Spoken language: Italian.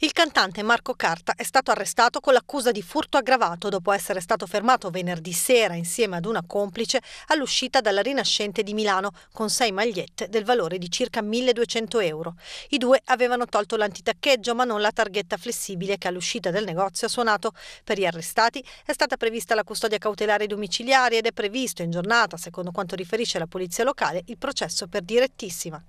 Il cantante Marco Carta è stato arrestato con l'accusa di furto aggravato dopo essere stato fermato venerdì sera insieme ad una complice all'uscita dalla Rinascente di Milano con sei magliette del valore di circa 1200 euro. I due avevano tolto l'antitaccheggio ma non la targhetta flessibile che all'uscita del negozio ha suonato. Per gli arrestati è stata prevista la custodia cautelare domiciliare ed è previsto in giornata, secondo quanto riferisce la polizia locale, il processo per direttissima.